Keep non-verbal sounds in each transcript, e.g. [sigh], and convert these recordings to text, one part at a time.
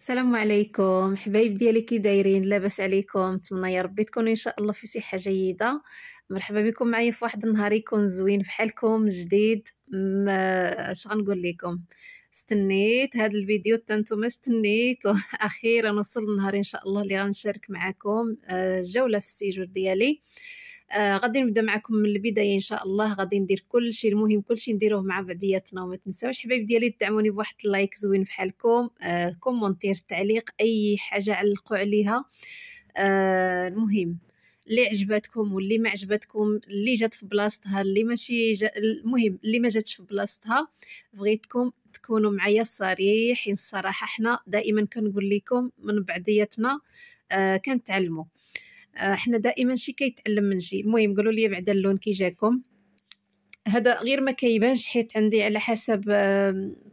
السلام عليكم حبايب ديالي كي دايرين لاباس عليكم نتمنى يا ربي تكونوا ان شاء الله في صحه جيده مرحبا بكم معايا في واحد النهار يكون زوين بحالكم جديد ما اش غنقول لكم استنيت هذا الفيديو حتى نتوما استنيتو [laughs] اخيرا وصل النهار ان شاء الله اللي غنشارك معكم آه، جوله في السيجور ديالي آه غادي نبدا معكم من البدايه ان شاء الله غادي ندير كل شيء المهم كل شيء نديروه مع بعضياتنا وما تنساوش حبايب ديالي تدعموني بواحد اللايك زوين بحالكم آه كومونتير تعليق اي حاجه علقوا عليها آه المهم اللي عجبتكم واللي ما عجبتكم اللي جات في بلاصتها اللي ماشي جا... المهم اللي ما جاتش في بلاصتها بغيتكم تكونوا معايا صريحين الصراحه حنا دائما كنقول لكم من بعضياتنا آه كنتعلموا آه، حنا دائما شي كيتعلم من شي المهم قالوا لي بعد اللون كي جاكم هذا غير ما كيبانش حيت عندي على حسب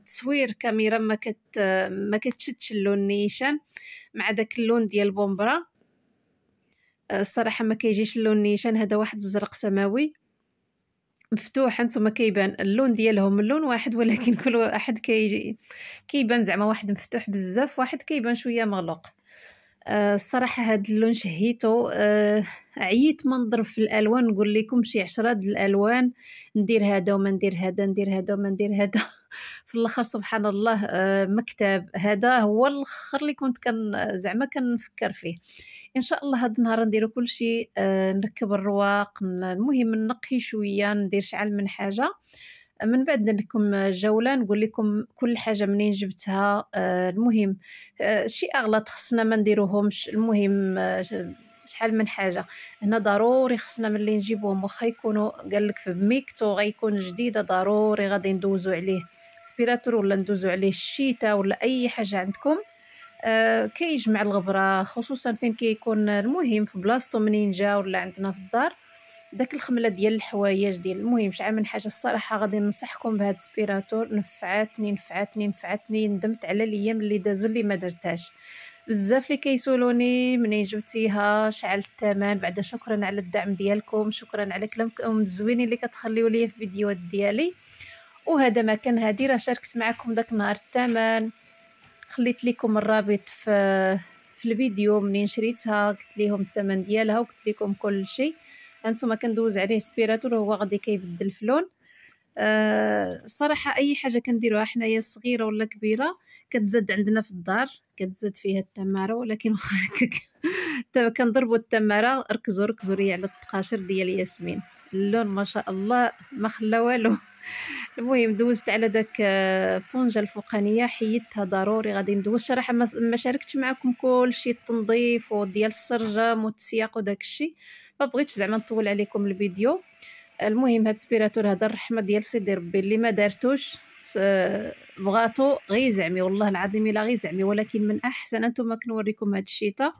تصوير كاميرا ما كت آه، ما كتشدش اللون نيشان مع داك اللون ديال بومبرا آه، الصراحه ما كيجيش اللون نيشان هذا واحد الزرق سماوي مفتوح انتما كيبان اللون ديالهم اللون واحد ولكن كل واحد كيجي كيبان زعما واحد مفتوح بزاف واحد كيبان شويه مغلوق آه، الصراحه هاد اللون شهيته آه، عييت ما نضرب في الالوان نقول لكم شي عشرة د الالوان ندير هذا وما ندير هذا ندير هذا وما ندير هذا [laughs] في الاخر سبحان الله آه، مكتب هذا هو الاخر اللي كنت كان زعما كنفكر فيه ان شاء الله هاد النهار نديرو كل شيء نركب الرواق المهم نقي شويه ندير شعل من حاجه من بعد ندير لكم جوله نقول لكم كل حاجه منين جبتها آه، المهم آه، شي اغلاط خصنا ما نديروهمش المهم آه، شحال من حاجه هنا ضروري خصنا ملي نجيبهم واخا يكونوا قال لك في ميكتو غيكون جديده ضروري غادي ندوزو عليه سبيراتور ولا ندوزو عليه الشيتا ولا اي حاجه عندكم آه كيجمع الغبره خصوصا فين كيكون كي المهم في بلاصتو منين جا ولا عندنا في الدار داك الخمله ديال الحوايج ديال المهم شحال من حاجه الصراحه غادي ننصحكم بهاد السبيراتور نفعتني نفعتني نفعتني ندمت على الايام اللي دازو اللي ما درتهاش بزاف اللي كيسولوني منين جبتيها شحال الثمن بعدا شكرا على الدعم ديالكم شكرا على كلامكم الزوينين اللي كتخليو ليا في فيديوهات ديالي وهذا ما كان هادي راه شاركت معكم داك نهار الثمن خليت لكم الرابط في في الفيديو منين شريتها قلت لهم الثمن ديالها وقلت لكم كل شيء هانتوما كندوز عليه سبيراتور هو غادي كيبدل اللون الصراحه آه اي حاجه كنديروها حنايا صغيره ولا كبيره كتزاد عندنا في الدار كتزاد فيها التماره ولكن [laughs] واخا هكاك كنضربو التماره ركزو ركزو ليا على التقاشر ديال ياسمين اللون ما شاء الله ما خلا والو المهم دوزت على داك فونجة آه، الفوقانيه حيدتها ضروري غادي ندوز صراحه ما شاركتش معكم كلشي التنظيف وديال السرجم والتسياق وداكشي الشيء ما بغيتش زعما نطول عليكم الفيديو المهم هاد سبيراتور هذا الرحمه ديال سيدي ربي اللي ما دارتوش بغاتو غي زعمي والله العظيم الا غي زعمي ولكن من احسن انتم كنوريكم هاد الشيطه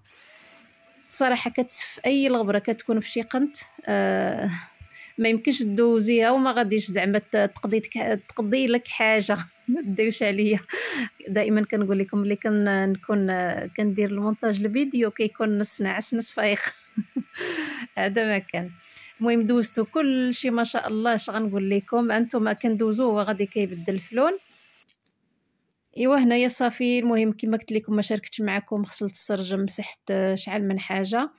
صراحه كتسف اي الغبره كتكون في شي قنت آه ما يمكنش دوزيها وما غاديش زعما تقضي تقضي لك حاجه [laughs] ما تداوش عليا دائما كنقول لكم ملي كنكون كندير المونتاج الفيديو كيكون نص نعس نص فايق [laughs] هذا ما كان المهم دوزتو كل شيء ما شاء الله اش غنقول لكم انتم هو غادي كيبدل اللون ايوا هنايا صافي المهم كما قلت لكم ما شاركتش معكم غسلت السرج مسحت شعل من حاجه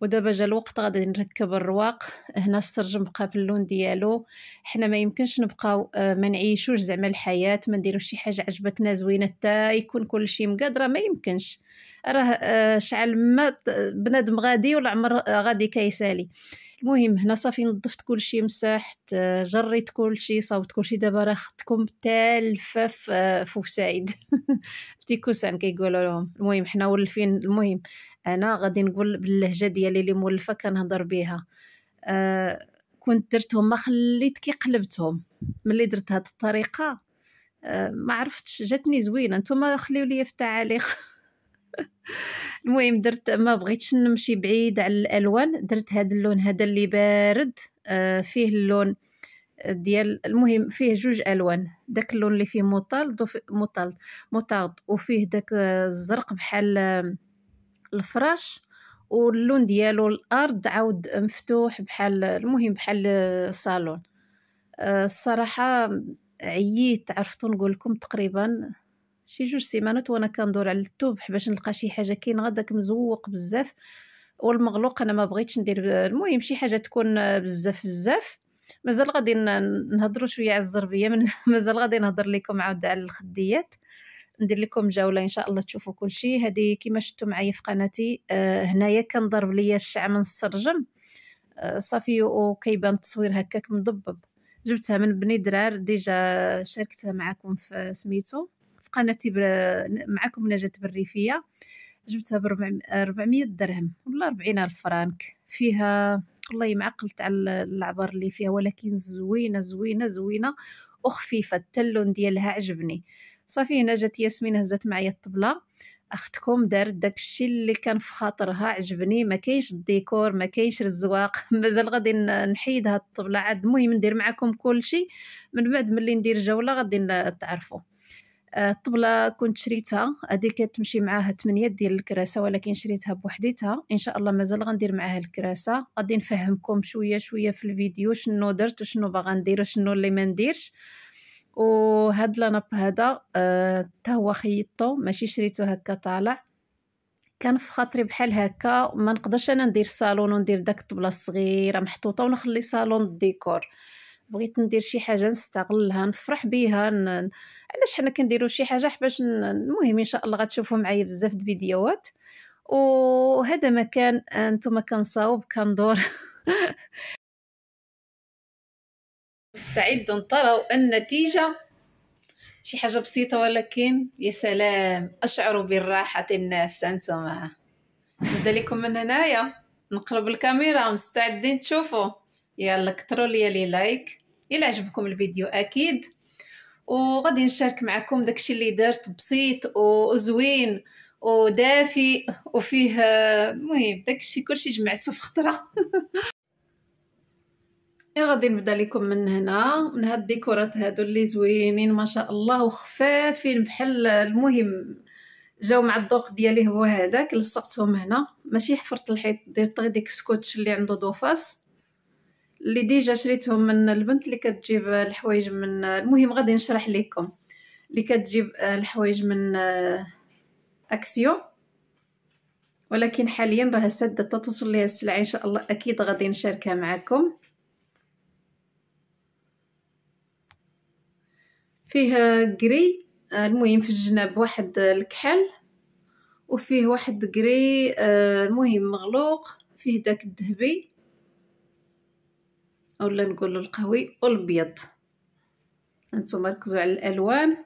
ودابا جا الوقت غادي نركب الرواق هنا السرج بقى في اللون ديالو حنا ما يمكنش نبقاو آه، ما نعيشوش زعما الحياه ما نديروش شي حاجه عجبتنا زوينه حتى يكون كلشي مقادره ما يمكنش راه آه، شعل ما بنادم غادي ولا عمر آه، غادي كيسالي المهم هنا صافي نظفت كلشي مسحت آه، جريت كلشي صاوبت كلشي دابا راه خدتكم تالفه في وسايد بتي [laughs] كوسان كيقولوا لهم المهم حنا ولفين المهم انا غادي نقول باللهجه ديالي اللي مولفه كنهضر بها آه كنت درتهم ما خليت كي قلبتهم ملي درت هاد الطريقه آه ما عرفتش جاتني زوينه نتوما خليو لي في التعاليق [laughs] [laughs] المهم درت ما بغيتش نمشي بعيد على الالوان درت هذا اللون هذا اللي بارد آه، فيه اللون ديال المهم فيه جوج الوان داك اللون اللي فيه مطالد وفي مطالد مطارد وفيه داك آه، الزرق بحال آه، الفراش واللون ديالو الارض عاود مفتوح بحال المهم بحال الصالون الصراحه عييت عرفتو نقول لكم تقريبا شي جوج سيمانات وانا كندور على التوبح باش نلقى شي حاجه كاين غداك مزوق بزاف والمغلوق انا ما بغيتش ندير المهم شي حاجه تكون بزاف بزاف مازال غادي نهضروا شويه على الزربيه من [laughs] مازال غادي نهضر لكم عاود على الخديات ندير لكم جوله ان شاء الله تشوفوا كل شيء هذه كما شفتوا معايا في قناتي آه هنايا كنضرب ليا الشعر من السرجم آه صافي وكيبان التصوير هكاك مضبب جبتها من بني درار ديجا شاركتها معكم في سميتو بر... معكم نجاة بالريفيه جبتها ب 400 درهم ولا ألف فرانك فيها والله ما عقلت على العبر اللي فيها ولكن زوينه زوينه زوينه وخفيفه التلون ديالها عجبني صافي هنا جات ياسمين هزت معايا الطبله اختكم دارت داكشي اللي كان في خاطرها عجبني ما كاينش الديكور ما كاينش الزواق [laughs] مازال غادي نحيد هاد الطبله عاد المهم ندير معكم كلشي من بعد ملي ندير جوله غادي تعرفوا الطبله كنت شريتها هذه كتمشي معاها 8 ديال الكراسه ولكن شريتها بوحديتها ان شاء الله مازال غندير معاها الكراسه غادي نفهمكم شويه شويه في الفيديو شنو درت وشنو باغا ندير وشنو اللي ما نديرش وهاد لاناب هذا حتى آه هو خيطته ماشي شريته هكا طالع كان في خاطري بحال هكا ما نقدرش انا ندير صالون وندير داك الطبله الصغيره محطوطه ونخلي صالون الديكور بغيت ندير شي حاجه نستغلها نفرح بيها ن... علاش حنا كنديرو شي حاجه باش المهم ان شاء الله غتشوفوا معايا بزاف د الفيديوهات وهذا مكان انتم كنصاوب كندور مستعد [laughs] تروا النتيجه شي حاجه بسيطه ولكن يا سلام اشعر بالراحه النفس انتما نبدا لكم من هنايا نقلب الكاميرا مستعدين تشوفوا يلا كتروا لي لي لايك الى عجبكم الفيديو اكيد وغادي نشارك معكم داكشي اللي درت بسيط وزوين ودافئ وفيه المهم داكشي كلشي جمعته في خطره [laughs] غادي نبدا لكم من هنا من هاد الديكورات هادو اللي زوينين ما شاء الله وخفافين بحال المهم جاو مع الذوق ديالي هو هذاك لصقتهم هنا ماشي حفرت الحيط درت غير ديك السكوتش اللي عنده دوفاس اللي ديجا شريتهم من البنت اللي كتجيب الحوايج من المهم غادي نشرح لكم اللي كتجيب الحوايج من آه، اكسيو ولكن حاليا راه سدت توصل ليها السلعه ان شاء الله اكيد غادي نشاركها معكم فيه جري آه، المهم في الجناب واحد آه، الكحل وفيه واحد جري المهم مغلوق فيه داك الذهبي اولا نقولوا القهوي والبيض انتم ركزوا على الالوان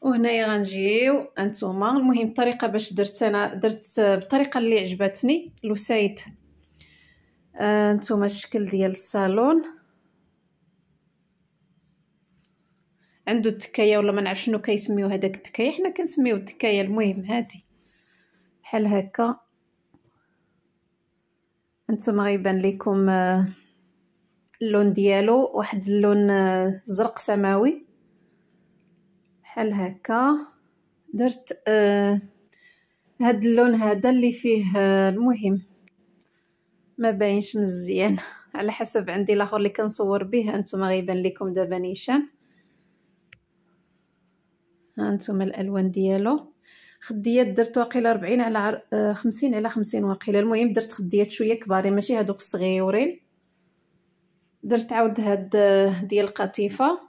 وهنايا غنجيو انتم المهم الطريقه باش درت انا درت بالطريقه اللي عجبتني لوسايد انتم آه، الشكل ديال الصالون عنده التكايه ولا ما نعرف شنو كيسميو هذاك التكايه حنا كنسميو التكايه المهم هادي بحال هكا انتم غيبان لكم آه اللون ديالو واحد اللون آه، زرق سماوي بحال هكا درت آه هاد اللون هذا اللي فيه آه، المهم ما باينش مزيان [laughs] على حسب عندي الاخر اللي كنصور به انتم غيبان لكم دابا نيشان ها انتم الالوان ديالو خديات درت واقيلا 40 على 50 آه، على 50 واقيلا المهم درت خديات شويه كبارين ماشي هادوك الصغيورين درت عاود هاد ديال القطيفه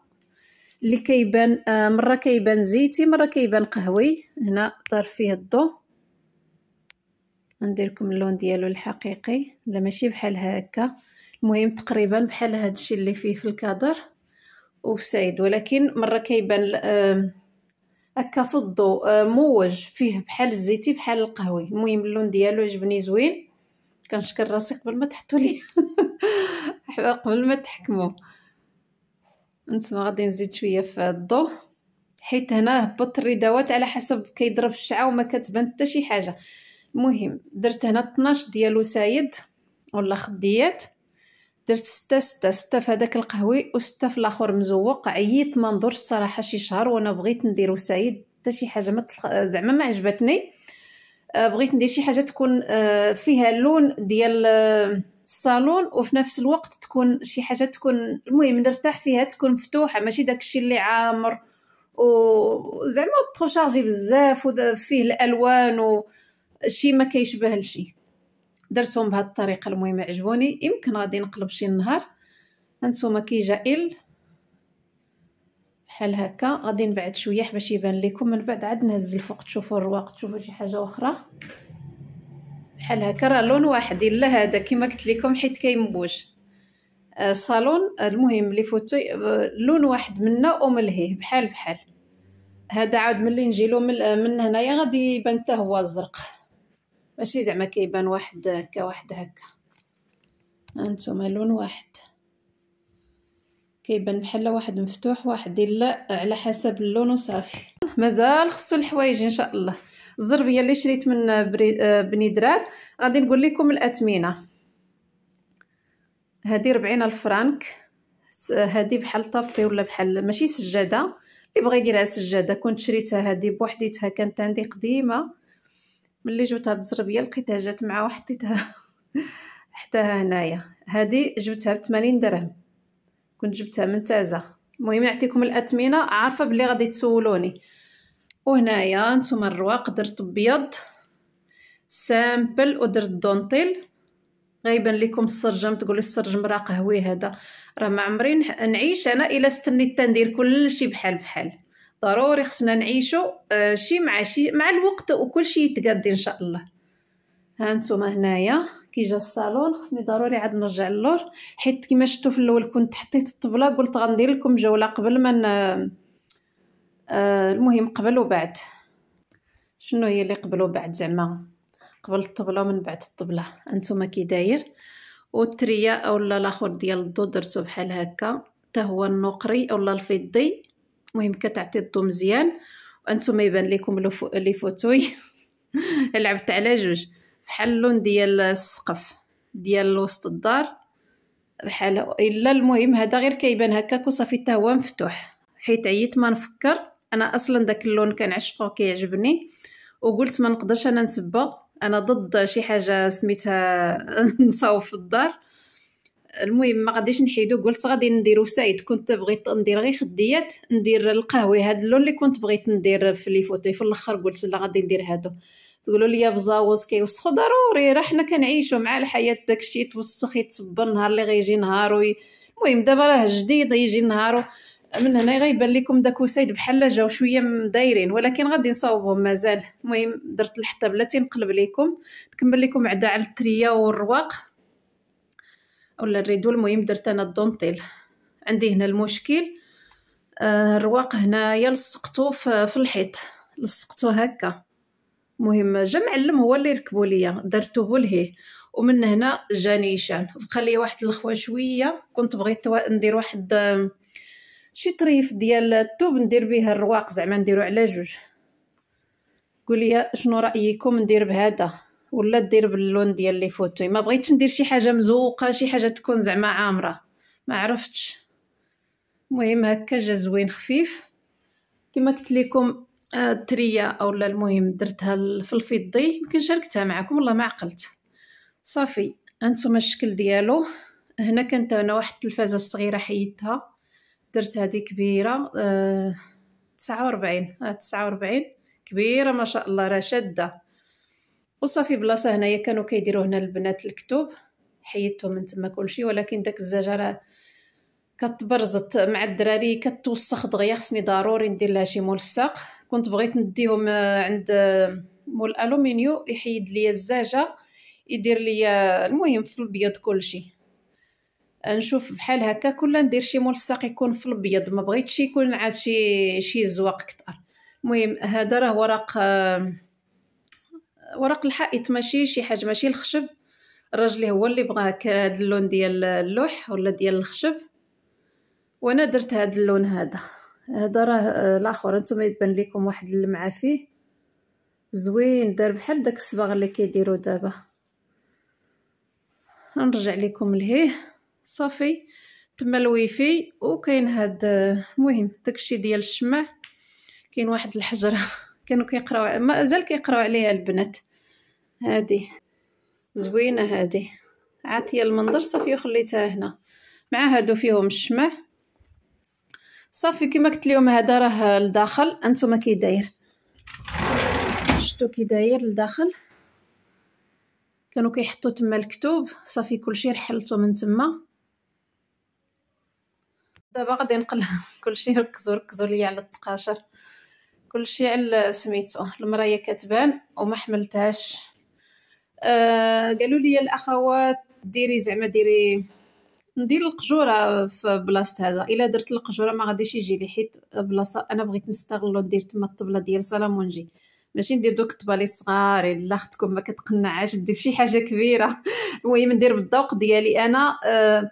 اللي كيبان آه، مره كيبان زيتي مره كيبان قهوي هنا طار فيه الضو نديركم اللون ديالو الحقيقي لا ماشي بحال هكا المهم تقريبا بحال هادشي اللي فيه في الكادر وسايد ولكن مره كيبان آه، هكا في الضو آه، موج فيه بحال الزيتي بحال القهوي المهم اللون ديالو عجبني زوين كنشكر راسي قبل ما تحطوا لي [laughs] قبل ما تحكموا انتما غادي نزيد شويه في الضو حيت هنا هبط الردوات على حسب كيضرب الشعه وما كتبان حتى شي حاجه المهم درت هنا 12 ديال الوسايد ولا خديات درت ستة ستة ستة في هذاك القهوي وستة في الاخر مزوق عييت ما ندورش الصراحه شي شهر وانا بغيت ندير وسايد حتى شي حاجه ما تلخ... زعما ما عجبتني آه، بغيت ندير شي حاجه تكون آه، فيها اللون ديال آه، الصالون وفي نفس الوقت تكون شي حاجه تكون المهم نرتاح فيها تكون مفتوحه ماشي داكشي اللي عامر وزعما شارجي بزاف وفيه الالوان وشي ما كيشبه لشي درتهم بهاد الطريقه المهم عجبوني يمكن غادي نقلب شي نهار هانتوما كي جائل بحال هكا غادي نبعد شويه باش يبان لكم من بعد عاد نهز الفوق تشوفوا الرواق تشوفوا شي حاجه اخرى بحال هكا راه لون واحد الا هذا كما قلت لكم حيت كيمبوش الصالون آه، المهم اللي فوتوي آه، لون واحد منا وملهيه بحال بحال هذا عاود ملي نجيلو من, آه، من هنايا غادي يبان حتى هو الزرق ماشي زعما كيبان واحد هكا واحد هكا هانتوما لون واحد كيبان بحال واحد مفتوح واحد الا على حسب اللون وصافي مازال خصو الحوايج ان شاء الله الزربيه اللي شريت من آه، بني درار غادي نقول لكم الاثمنه هذه 40 الف فرانك هذه بحال طابي ولا بحال ماشي سجاده اللي بغى يديرها سجاده كنت شريتها هذه بوحديتها كانت عندي قديمه ملي جبت هاد الزربيه لقيتها جات مع وحطيتها [laughs] حداها هنايا هذه جبتها ب 80 درهم كنت جبتها من تازه المهم نعطيكم الاثمنه عارفه بلي غادي تسولوني وهنايا نتوما الرواق درت ابيض سامبل ودرت دونتيل غيبان لكم السرجم تقولي السرجم راه قهوي هذا راه ما عمري نعيش انا الا استنيت تندير كلشي بحال بحال ضروري خصنا نعيشو آه، شي مع شي مع الوقت وكلشي يتقادي ان شاء الله ها نتوما هنايا كي جا الصالون خصني ضروري عاد نرجع للور حيت كيما شفتوا في الاول كنت حطيت الطبله قلت غندير لكم جوله قبل ما آه، المهم قبل وبعد شنو هي اللي قبل وبعد زعما قبل الطبله ومن بعد الطبله انتم كي داير والتريه اولا الاخر ديال الضو درتو بحال هكا حتى هو النقري اولا الفضي المهم كتعطي الضو مزيان وانتم يبان لكم لي فوتوي [laughs] لعبت على جوج بحال اللون ديال السقف ديال وسط الدار بحال الا المهم هذا غير كيبان هكاك وصافي حتى هو مفتوح حيت عييت ما نفكر انا اصلا داك اللون كنعشقو كيعجبني وقلت ما نقدرش انا نسبه انا ضد شي حاجه سميتها [laughs] نصاوب في الدار المهم ما غاديش نحيدو قلت غادي نديرو سايد كنت بغيت ندير غير خديات ندير القهوي هاد اللون اللي كنت بغيت ندير في لي فوتوي في الاخر قلت لا غادي ندير هادو تقولوا لي بزاوز كيوسخو ضروري راه حنا كنعيشو مع الحياه داكشي يتوسخ يتصبر نهار اللي غيجي نهار المهم دابا راه جديد يجي نهارو من هنا غيبان لكم داك وسيد بحال جاو شويه مدايرين ولكن غادي نصاوبهم مازال المهم درت الحته بلاتي نقلب لكم نكمل لكم عدا على التريا والرواق ولا الريدو المهم درت انا الدونطيل عندي هنا المشكل آه الرواق هنايا لصقتو في الحيط لصقتو هكا المهم جا معلم هو اللي ركبو ليا هو لهيه ومن هنا جا نيشان بقى واحد الخوا شويه كنت بغيت ندير واحد آه، شي طريف ديال الثوب ندير به الرواق زعما نديرو على جوج قولي شنو رايكم ندير بهذا ولا دير باللون ديال لي فوتوي ما بغيتش ندير شي حاجه مزوقه شي حاجه تكون زعما عامره ما عرفتش المهم هكا جا زوين خفيف كما قلت لكم آه، التريه اولا المهم درتها في الفضي يمكن شاركتها معكم والله ما عقلت صافي هانتوما الشكل ديالو هنا كانت انا واحد التلفازه الصغيره حيدتها درت هذه كبيره آه، تسعة وربعين آه، تسعة وربعين كبيره ما شاء الله راه شاده وصافي بلاصه هنايا كانوا كيديرو هنا البنات الكتب حيدتهم من تما كلشي ولكن داك الزجاجه راه كتبرزط مع الدراري كتوسخ دغيا خصني ضروري ندير لها شي ملصق كنت بغيت نديهم آه، عند مول الومنيو يحيد ليا الزاجة يدير ليا المهم في البيض كلشي نشوف بحال هكا كل ندير شي ملصق يكون في الابيض ما بغيتش يكون عاد شي شي زواق كتر المهم هذا راه ورق آه، ورق الحائط ماشي شي حاجه ماشي الخشب الراجل هو اللي بغى هكا هذا اللون ديال اللوح ولا ديال الخشب وانا درت هذا اللون هذا هذا راه آه، الاخر انتم يبان لكم واحد اللمعه فيه زوين دار بحال داك الصباغ اللي كيديروا دابا نرجع لكم لهيه صافي تما الويفي وكاين هاد المهم داكشي ديال الشمع كاين واحد الحجره [laughs] كانوا كيقراو مازال كيقراو عليها البنات هادي زوينه هادي عاطيه المنظر صافي وخليتها هنا مع هادو فيهم الشمع صافي كما قلت لهم هذا راه لداخل انتما كي داير شفتوا كي داير لداخل كانوا كيحطوا تما الكتب صافي كلشي رحلته من تما دابا غادي نقل [laughs] كلشي ركزوا ركزوا ليا على التقاشر كلشي على سميتو المرايه كتبان وما حملتهاش آه قالوا لي الاخوات ديري زعما ديري ندير القجوره في بلاصه هذا الا درت القجوره ما غاديش يجي لي حيت بلاصه انا بغيت نستغلو ندير تما الطبله ديال سلامونجي ماشي ندير دوك الطبالي الصغار الا اختكم ما كتقنعاش دير شي حاجه كبيره [laughs] المهم ندير بالذوق ديالي انا آه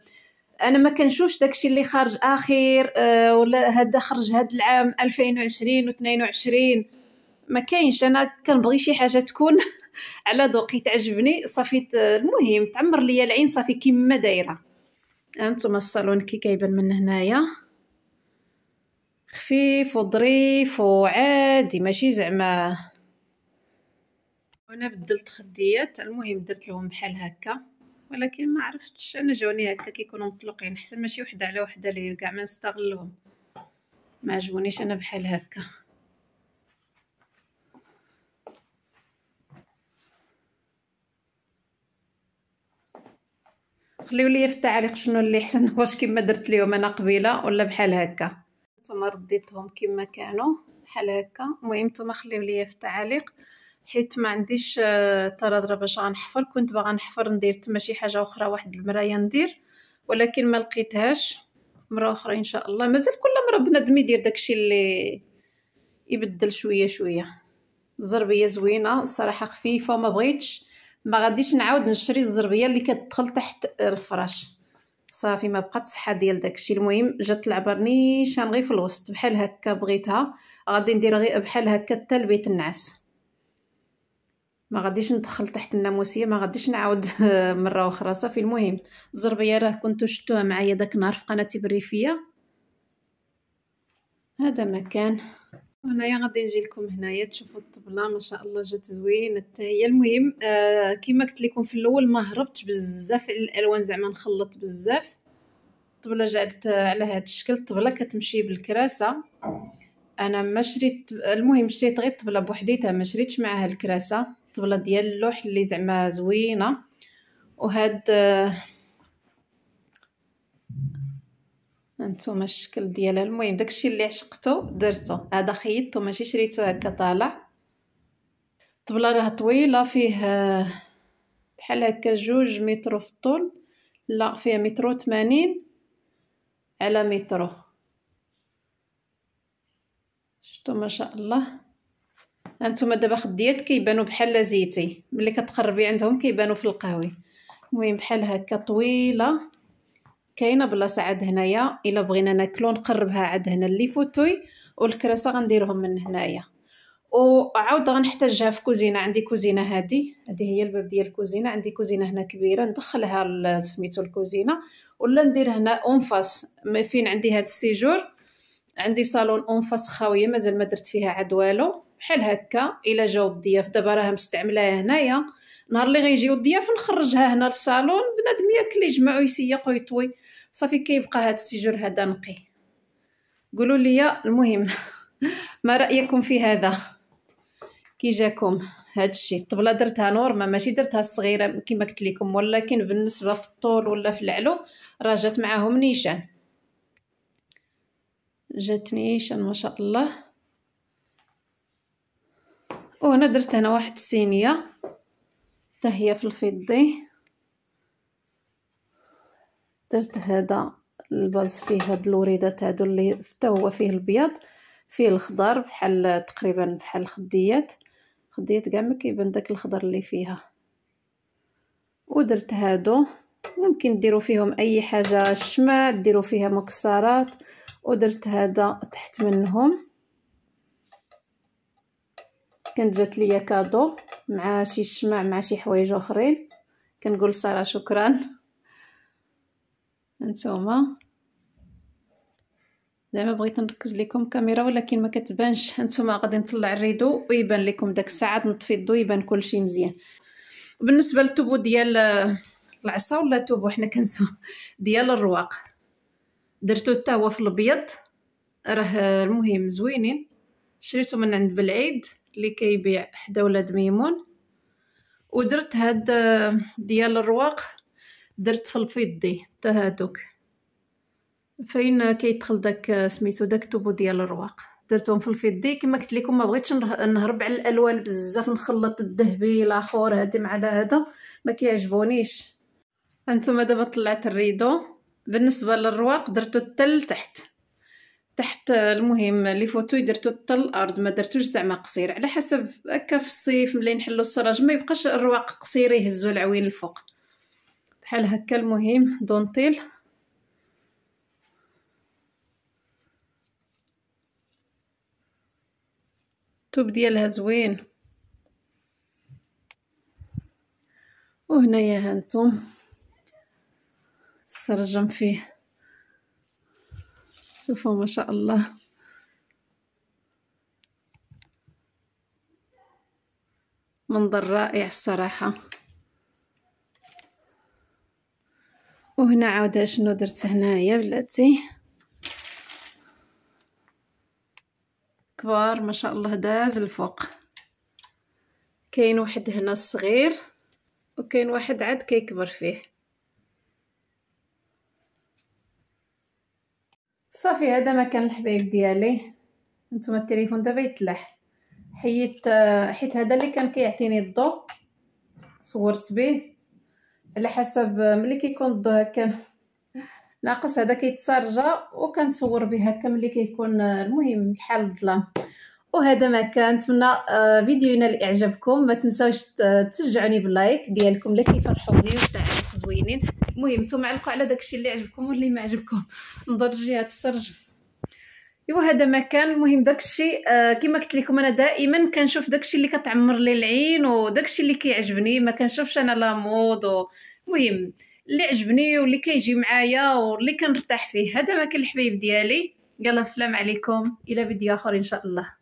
انا ما كنشوفش داكشي اللي خارج اخير آه، ولا هذا خرج هذا العام 2020 و22 ما كاينش انا كنبغي شي حاجه تكون [laughs] على ذوقي تعجبني صافي المهم تعمر ليا العين صافي كيما دايره هانتوما الصالون كي كيبان من هنايا خفيف وظريف وعادي ماشي زعما وانا بدلت خديات المهم درت لهم بحال هكا ولكن ما عرفتش انا جوني هكا كيكونوا مطلقين حسن ماشي وحده على وحده اللي كاع ما نستغلهم ما عجبونيش انا بحال هكا خليو لي في التعليق شنو اللي حسن [laughs] واش كما درت اليوم انا قبيله ولا بحال هكا نتوما رديتهم كما كانوا بحال هكا المهم نتوما خليو لي في التعليق حيت ما عنديش طرادره باش غنحفر كنت باغا نحفر ندير تما شي حاجه اخرى واحد المرايه ندير ولكن ما لقيتهاش مره اخرى ان شاء الله مازال كل مره بنادم يدير داكشي اللي يبدل شويه شويه الزربيه زوينه الصراحه خفيفه ما بغيتش ما غاديش نعاود نشري الزربيه اللي كتدخل تحت الفراش صافي ما بقات صحه ديال داكشي المهم جات العبرنيشان غير في الوسط بحال هكا بغيتها غادي ندير غير بحال هكا حتى لبيت النعاس ما غاديش ندخل تحت الناموسيه ما غاديش نعاود [laughs] مره اخرى صافي المهم الزربيه راه كنتو شفتوها معايا داك النهار في قناتي بالريفيه هذا مكان هنايا غادي نجي لكم هنايا تشوفوا الطبله ما شاء الله جات زوينه حتى هي المهم آه كما قلت لكم في الاول ما هربتش بزاف على الالوان زعما نخلط بزاف الطبله جات على هذا الشكل الطبله كتمشي بالكراسه انا ما شريت المهم شريت غير الطبله بوحديتها ما شريتش معها الكراسه الطبله ديال اللوح اللي زعما زوينه وهاد آه، هانتوما الشكل ديالها المهم داكشي اللي عشقته درته هذا خيطته ماشي شريته هكا طالع الطبله راه طويله فيه آه، بحال هكا جوج متر في الطول لا فيها متر وثمانين على مترو شتو ما شاء الله هانتوما دابا خديات كيبانو بحال زيتي ملي كتقربي عندهم كيبانو في القهوي المهم بحال هكا طويله كاينه بلاصه عاد هنايا الا بغينا ناكلو نقربها عاد هنا لي فوتوي والكراسه غنديرهم من هنايا وعاود غنحتاجها في كوزينه عندي كوزينه هادي هادي هي الباب ديال الكوزينه عندي كوزينه هنا كبيره ندخلها سميتو الكوزينه ولا ندير هنا اونفاس فين عندي هاد السيجور عندي صالون اونفاس خاويه مازال ما درت فيها عاد والو بحال هكا الا جاو الضياف دابا راه مستعملاها هنايا نهار اللي غيجيو الضياف نخرجها هنا للصالون بنادم ياكل يجمع ويسيق ويطوي صافي كيبقى هذا السجور هذا نقي قولوا لي المهم [laughs] ما رايكم في هذا كي جاكم هذا الشيء الطبله درتها نورما ماشي درتها صغيره كما قلت لكم ولكن بالنسبه في الطول ولا في العلو راه جات معاهم نيشان جات نيشان ما شاء الله وهنا درت هنا واحد الصينيه حتى هي في الفضي درت هذا الباز فيه هاد الوريدات هادو اللي حتى هو فيه البيض فيه الخضر بحال تقريبا بحال الخديات الخديات كاع ما كيبان داك الخضر اللي فيها ودرت هادو ممكن ديروا فيهم اي حاجه الشمع ديروا فيها مكسرات ودرت هذا تحت منهم كانت جات ليا كادو مع شي شمع مع شي حوايج اخرين كنقول ساره شكرا انتوما زعما بغيت نركز لكم كاميرا ولكن ما كتبانش انتوما غادي نطلع الريدو ويبان لكم داك الساعه نطفي الضو يبان كلشي مزيان بالنسبه للتوبو ديال العصا ولا توبو حنا كنسو [laughs] ديال الرواق درتو حتى هو في الابيض راه المهم زوينين شريتو من عند بالعيد اللي كيبيع حدا ولاد ميمون ودرت هاد آه، ديال الرواق درت في الفضي حتى هادوك فين كيدخل داك آه، سميتو داك توبو ديال الرواق درتهم في الفضي كما قلت لكم ما بغيتش نهرب على الالوان بزاف نخلط الذهبي لاخور هادي مع هذا ما كيعجبونيش انتما دابا طلعت الريدو بالنسبه للرواق درتو التل لتحت تحت المهم لي فوتو درتو حتى الارض ما درتوش زعما قصير على حسب هكا في الصيف ملي نحلو السراج ما يبقاش الرواق قصير يهزو العوين الفوق بحال هكا المهم دونطيل التوب ديالها زوين وهنايا هانتوم السرجم فيه شوفوا ما شاء الله منظر رائع الصراحة وهنا عاود شنو درت هنايا بلاتي كبار ما شاء الله داز الفوق كاين واحد هنا صغير وكاين واحد عاد كيكبر فيه صافي هذا مكان الحبايب ديالي نتوما التليفون دابا يتلاح حيت حيت هذا اللي كان كيعطيني الضو صورت به على حسب ملي كيكون الضو هكا [laughs] ناقص هذا كيتسارجا وكنصور به هكا ملي كيكون المهم الحال الظلام وهذا ما كان نتمنى آه، فيديو ينال اعجابكم ما تنساوش آه، تشجعوني باللايك ديالكم اللي كيفرحوني وتعليق زوينين المهم نتوما علقوا على داكشي اللي عجبكم واللي ما عجبكم نضر جهه السرج ايوا هذا ما كان المهم داكشي آه، كما قلت لكم انا دائما كنشوف داكشي اللي كتعمر لي العين وداكشي اللي كيعجبني ما كنشوفش انا لا مود المهم اللي عجبني واللي كيجي معايا واللي كنرتاح فيه هذا ما كان الحبيب ديالي يلا السلام عليكم الى فيديو اخر ان شاء الله